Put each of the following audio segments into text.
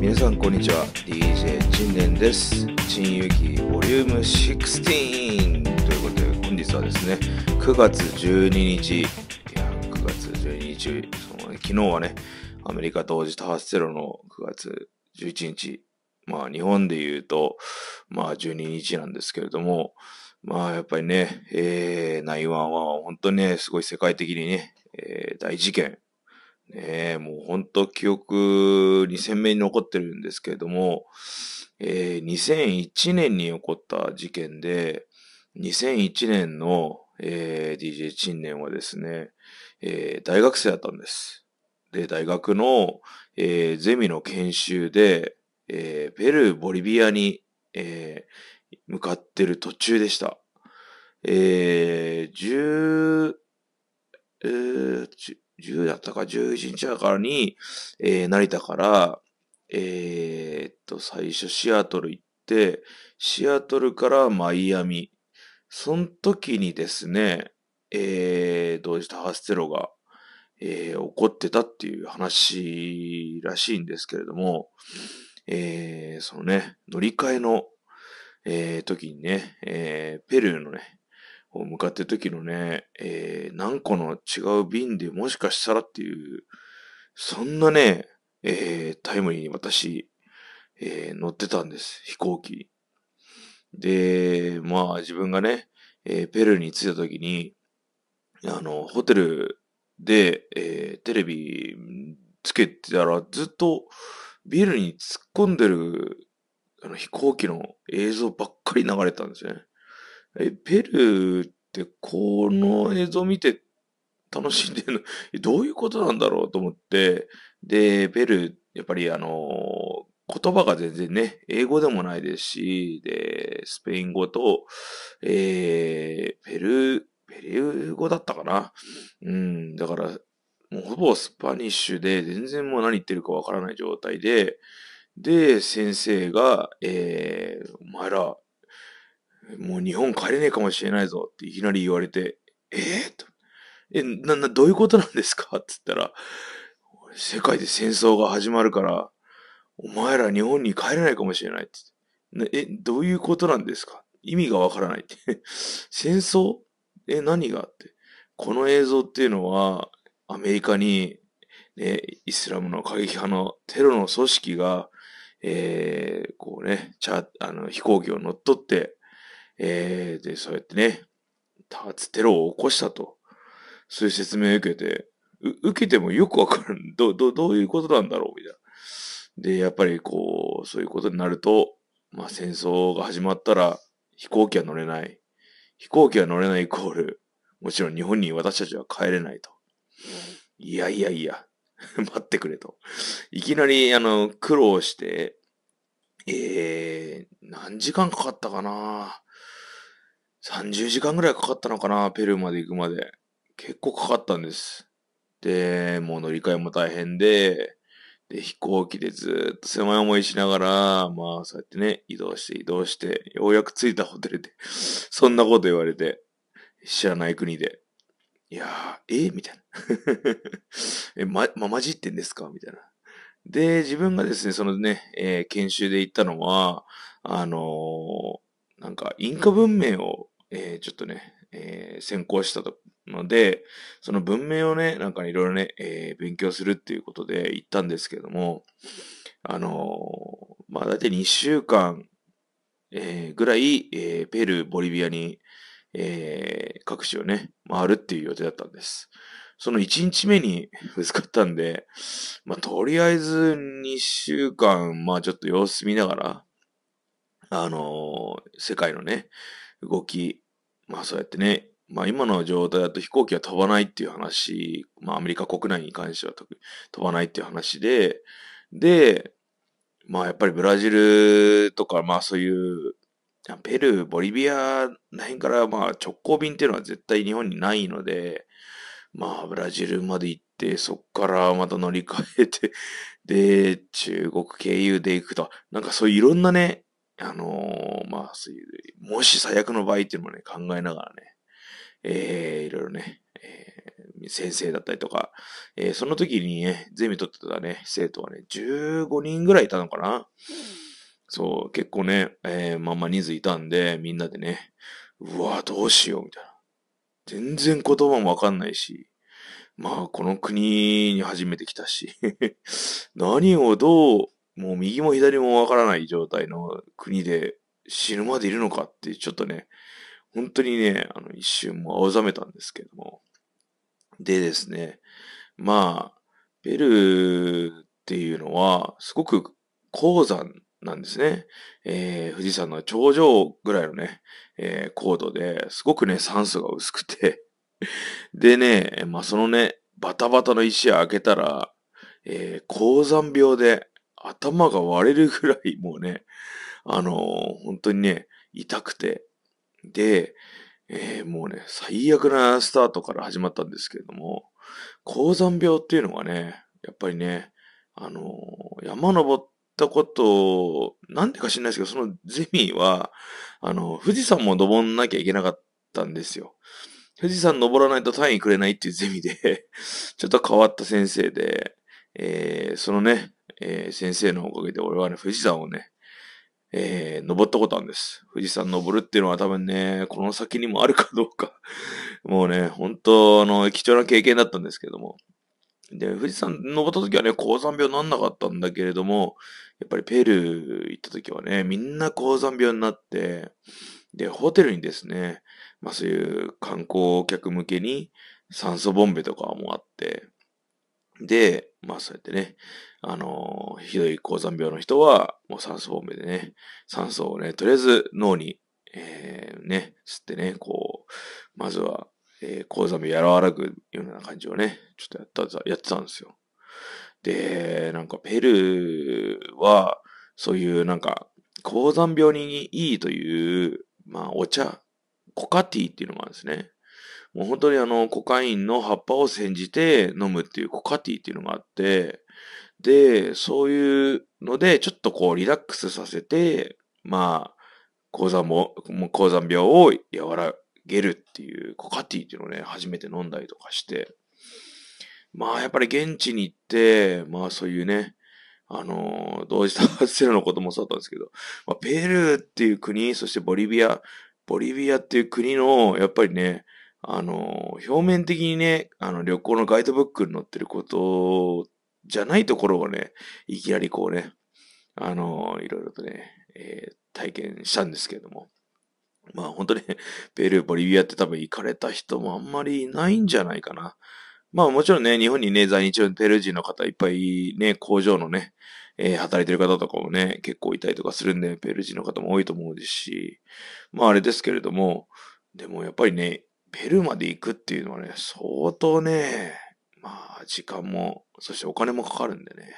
皆さんこんにちは DJ 陳年です陳ゆきボリューム16ということで本日はですね9月12日いや9月12日その、ね、昨日はねアメリカ同時多発テロの9月11日まあ日本で言うとまあ12日なんですけれどもまあやっぱりね、えー、内湾は本当にね、すごい世界的にね、えー、大事件ねえ、もう本当記憶に鮮明に残ってるんですけれども、えー、2001年に起こった事件で、2001年の、えー、DJ 陳年はですね、えー、大学生だったんです。で、大学の、えー、ゼミの研修で、えー、ペルー、ボリビアに、えー、向かってる途中でした。えー、10、えー、10だったか11日だからに、えー、成田から、えー、っと、最初シアトル行って、シアトルからマイアミ。その時にですね、えー、同時多発テロが、えー、起こってたっていう話らしいんですけれども、えー、そのね、乗り換えの、えー、時にね、えー、ペルーのね、を向かってる時のね、えー、何個の違う便でもしかしたらっていう、そんなね、えー、タイムリーに私、えー、乗ってたんです、飛行機。で、まあ自分がね、えペルーに着いた時に、あの、ホテルで、えテレビつけてたらずっとビルに突っ込んでるあの飛行機の映像ばっかり流れたんですよね。え、ペルーってこの映像見て楽しんでるの、どういうことなんだろうと思って、で、ペルー、やっぱりあの、言葉が全然ね、英語でもないですし、で、スペイン語と、えー、ペルー、ペルー語だったかな。うん、だから、もうほぼスパニッシュで、全然もう何言ってるかわからない状態で、で、先生が、えー、お前ら、もう日本帰れねえかもしれないぞっていきなり言われて、えー、と、え、な、な、どういうことなんですかって言ったら、世界で戦争が始まるから、お前ら日本に帰れないかもしれないって。え、どういうことなんですか意味がわからないって。戦争え、何がって。この映像っていうのは、アメリカに、ね、イスラムの過激派のテロの組織が、えー、こうね、チャあの飛行機を乗っ取って、えー、で、そうやってね、多発テロを起こしたと、そういう説明を受けて、受けてもよくわかる。ど、ど、どういうことなんだろうみたいな。で、やっぱりこう、そういうことになると、まあ戦争が始まったら飛行機は乗れない。飛行機は乗れないイコール、もちろん日本に私たちは帰れないと。いやいやいや、待ってくれと。いきなり、あの、苦労して、えー、何時間かかったかな30時間ぐらいかかったのかな、ペルーまで行くまで。結構かかったんです。で、もう乗り換えも大変で、で、飛行機でずっと狭い思いしながら、まあ、そうやってね、移動して移動して、ようやく着いたホテルで、そんなこと言われて、知らない国で。いやー、えー、みたいな。え、ま、ま、混じってんですかみたいな。で、自分がですね、そのね、えー、研修で行ったのは、あのーなんかインカ文明を、えー、ちょっとね、えー、行したので、その文明をね、なんかいろいろね、えー、勉強するっていうことで行ったんですけども、あのー、まあ、大体2週間、えー、ぐらい、えー、ペルー、ボリビアに、えー、各地をね、回るっていう予定だったんです。その1日目に ぶつかったんで、まあ、とりあえず2週間、まあ、ちょっと様子見ながら、あのー、世界のね、動き、まあそうやってね、まあ今の状態だと飛行機は飛ばないっていう話、まあアメリカ国内に関しては特に飛ばないっていう話で、で、まあやっぱりブラジルとか、まあそういう、ペルー、ボリビアら辺からまあ直行便っていうのは絶対日本にないので、まあブラジルまで行って、そっからまた乗り換えて、で、中国経由で行くと、なんかそういういろんなね、あのー、まあ、もし最悪の場合っていうのもね、考えながらね、えー、いろいろね、えー、先生だったりとか、えー、その時にね、ゼミ取ってたね、生徒はね、15人ぐらいいたのかな。そう、結構ね、えー、まあまあ人数いたんで、みんなでね、うわ、どうしよう、みたいな。全然言葉もわかんないし、まあ、この国に初めて来たし 何をどうもう右も左もわからない状態の国で死ぬまでいるのかってちょっとね、本当にね、あの一瞬も青ざめたんですけども。でですね、まあ、ペルーっていうのはすごく鉱山なんですね。えー、富士山の頂上ぐらいのね、えー、高度ですごくね、酸素が薄くて でね、まあそのね、バタバタの石を開けたら、えー、鉱山病で頭が割れるぐらいもうね、あのー、本当にね、痛くて。で、えー、もうね、最悪なスタートから始まったんですけれども、高山病っていうのがね、やっぱりね、あのー、山登ったことを、なんでか知らないですけど、そのゼミは、あの、富士山も登んなきゃいけなかったんですよ。富士山登らないと単位くれないっていうゼミで ちょっと変わった先生で、えー、そのね、えー、先生のおかげで俺はね、富士山をね、えー、登ったことあるんです。富士山登るっていうのは多分ね、この先にもあるかどうか もうね、本当の、貴重な経験だったんですけども。で、富士山登った時はね、高山病になんなかったんだけれども、やっぱりペルー行った時はね、みんな高山病になって、で、ホテルにですね、まあそういう観光客向けに酸素ボンベとかもあって、で、まあそうやってね、あのー、ひどい高山病の人は、もう酸素ボンベでね、酸素をね、とりあえず脳に、えー、ね、吸ってね、こう、まずは、えー、高山病和らぐような感じをね、ちょっとやった、やってたんですよ。で、なんかペルーは、そういうなんか、高山病にいいという、まあお茶、コカティっていうのがあるんですね。もう本当にあの、コカインの葉っぱを煎じて飲むっていうコカティっていうのがあって、で、そういうので、ちょっとこうリラックスさせて、まあ、高山も、もう高山病を和らげるっていうコカティっていうのをね、初めて飲んだりとかして、まあやっぱり現地に行って、まあそういうね、あのー、同時多発テロのこともそうだったんですけど、まあ、ペルーっていう国、そしてボリビア、ボリビアっていう国の、やっぱりね、あの、表面的にね、あの、旅行のガイドブックに載ってることじゃないところをね、いきなりこうね、あの、いろいろとね、えー、体験したんですけれども。まあ本当に、ペルー、ボリビアって多分行かれた人もあんまりいないんじゃないかな。まあもちろんね、日本にね、在日ペルー人の方いっぱいね、工場のね、えー、働いてる方とかもね、結構いたりとかするんで、ペルー人の方も多いと思うですし、まああれですけれども、でもやっぱりね、ペルーまで行くっていうのはね、相当ね、まあ、時間も、そしてお金もかかるんでね。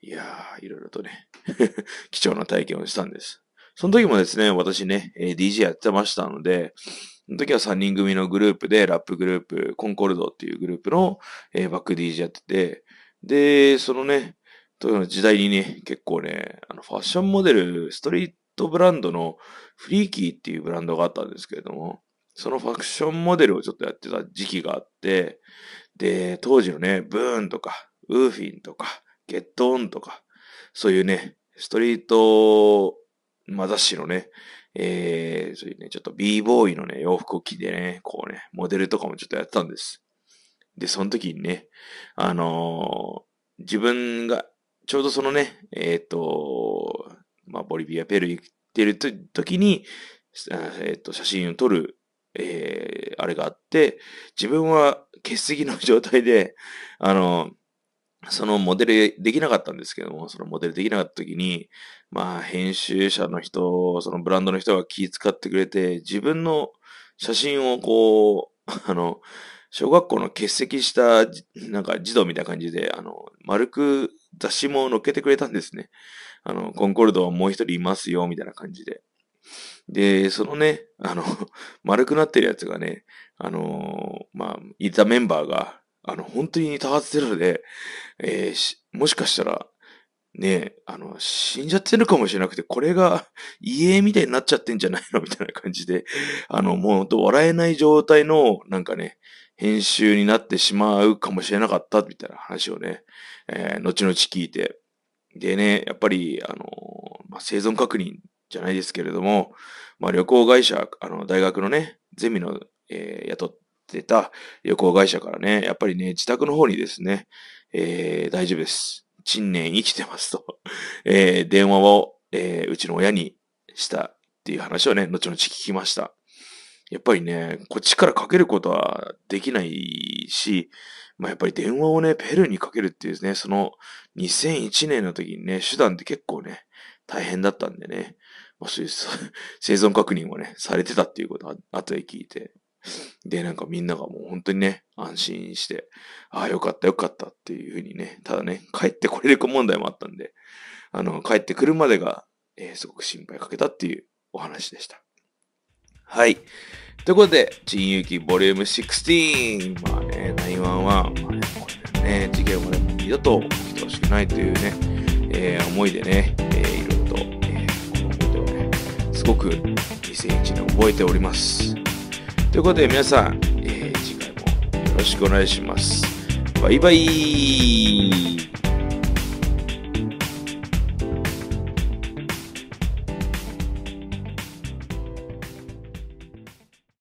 いやー、いろいろとね、貴重な体験をしたんです。その時もですね、私ね、DJ やってましたので、その時は3人組のグループで、ラップグループ、コンコルドっていうグループの、えー、バック DJ やってて、で、そのね、時代にね、結構ね、あのファッションモデル、ストリートブランドのフリーキーっていうブランドがあったんですけれども、そのファクションモデルをちょっとやってた時期があって、で、当時のね、ブーンとか、ウーフィンとか、ゲットオンとか、そういうね、ストリート、ま雑誌のね、えー、そういうね、ちょっと b ボーイのね、洋服を着てね、こうね、モデルとかもちょっとやってたんです。で、その時にね、あのー、自分が、ちょうどそのね、えっ、ー、と、まあ、ボリビア、ペルー行ってる時に、えっ、ー、と、写真を撮るえー、あれがあって、自分は欠席の状態で、あの、そのモデルできなかったんですけども、そのモデルできなかった時に、まあ、編集者の人、そのブランドの人が気遣ってくれて、自分の写真をこう、あの、小学校の欠席した、なんか児童みたいな感じで、あの、丸く雑誌も載っけてくれたんですね。あの、コンコルドはもう一人いますよ、みたいな感じで。で、そのね、あの、丸くなってるやつがね、あの、まあ、いたメンバーが、あの、本当に多発テロで、えー、もしかしたら、ねあの、死んじゃってるかもしれなくて、これが家 みたいになっちゃってんじゃないの みたいな感じで、あの、もう笑えない状態の、なんかね、編集になってしまうかもしれなかった、みたいな話をね、えー、後々聞いて。でね、やっぱり、あの、まあ、生存確認じゃないですけれども、まあ、旅行会社、あの、大学のね、ゼミの、えー、雇ってた旅行会社からね、やっぱりね、自宅の方にですね、えー、大丈夫です。新年生きてますと えー、電話を、えー、うちの親にしたっていう話をね、後々聞きました。やっぱりね、こっちからかけることはできないし、まあ、やっぱり電話をね、ペルーにかけるっていうですね、その2001年の時にね、手段って結構ね、大変だったんでね、まあ、そ 生存確認をね、されてたっていうことは後で聞いて。で、なんかみんながもう本当にね、安心して、ああ、よかったよかったっていうふうにね、ただね、帰ってこれるか問題もあったんで、あの、帰ってくるまでが、えー、すごく心配かけたっていうお話でした。はい。ということで、珍遊記ボリューム16。まあね、911。まあね、これね、事件はね、二度と起きてほしくないというね、えー、思いでね、く2001年覚えております。ということで皆さん、えー、次回もよろしくお願いします。バイバイ